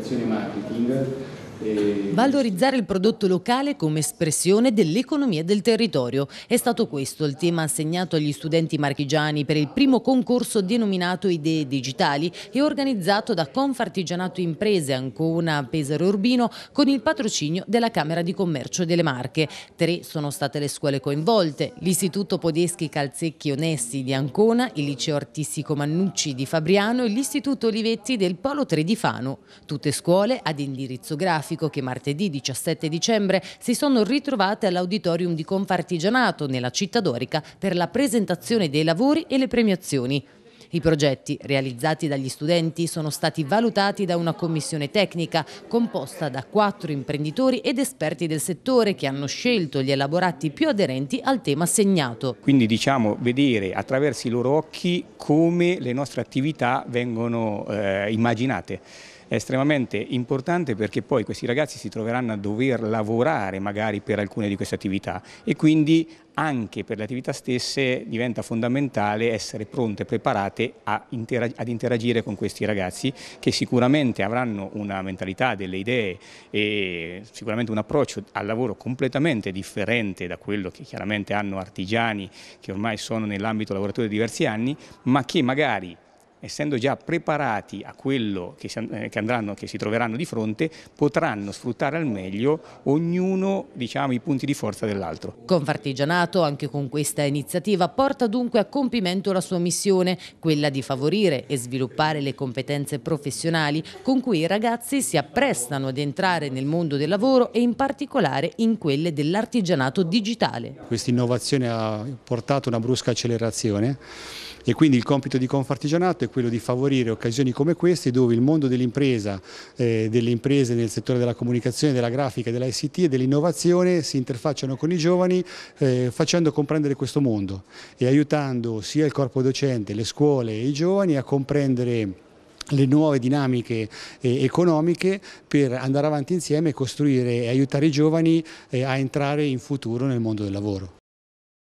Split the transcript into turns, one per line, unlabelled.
comunicazione e marketing Valorizzare
il prodotto locale come espressione dell'economia del territorio. È stato questo il tema assegnato agli studenti marchigiani per il primo concorso denominato Idee Digitali e organizzato da Confartigianato Imprese Ancona Pesaro Urbino con il patrocinio della Camera di Commercio delle Marche. Tre sono state le scuole coinvolte, l'Istituto Podeschi Calzecchi Onesti di Ancona, il Liceo Artistico Mannucci di Fabriano e l'Istituto Olivetti del Polo 3 di Fano. Tutte scuole ad indirizzo grafico Grafico che martedì 17 dicembre si sono ritrovate all'auditorium di Confartigianato nella città dorica per la presentazione dei lavori e le premiazioni. I progetti realizzati dagli studenti sono stati valutati da una commissione tecnica composta da quattro imprenditori ed esperti del settore che hanno scelto gli elaborati più aderenti al tema segnato.
Quindi diciamo vedere attraverso i loro occhi come le nostre attività vengono eh, immaginate è estremamente importante perché poi questi ragazzi si troveranno a dover lavorare magari per alcune di queste attività e quindi anche per le attività stesse diventa fondamentale essere pronte e preparate interag ad interagire con questi ragazzi che sicuramente avranno una mentalità, delle idee e sicuramente un approccio al lavoro completamente differente da quello che chiaramente hanno artigiani che ormai sono nell'ambito lavoratore di diversi anni, ma che magari essendo già preparati a quello che si, eh, andranno, che si troveranno di fronte, potranno sfruttare al meglio ognuno diciamo,
i punti di forza dell'altro. Confartigianato, anche con questa iniziativa, porta dunque a compimento la sua missione, quella di favorire e sviluppare le competenze professionali con cui i ragazzi si apprestano ad entrare nel mondo del lavoro e in particolare in quelle dell'artigianato digitale.
Questa innovazione ha portato una brusca accelerazione e quindi il compito di Confartigianato è quello di favorire occasioni come queste dove il mondo dell'impresa, eh, delle imprese nel settore della comunicazione, della grafica, dell'ICT e dell'innovazione si interfacciano con i giovani eh, facendo comprendere questo mondo e aiutando sia il corpo docente, le scuole e i giovani a comprendere le nuove dinamiche eh, economiche per andare avanti insieme e costruire e aiutare i giovani eh, a entrare in futuro nel mondo del lavoro.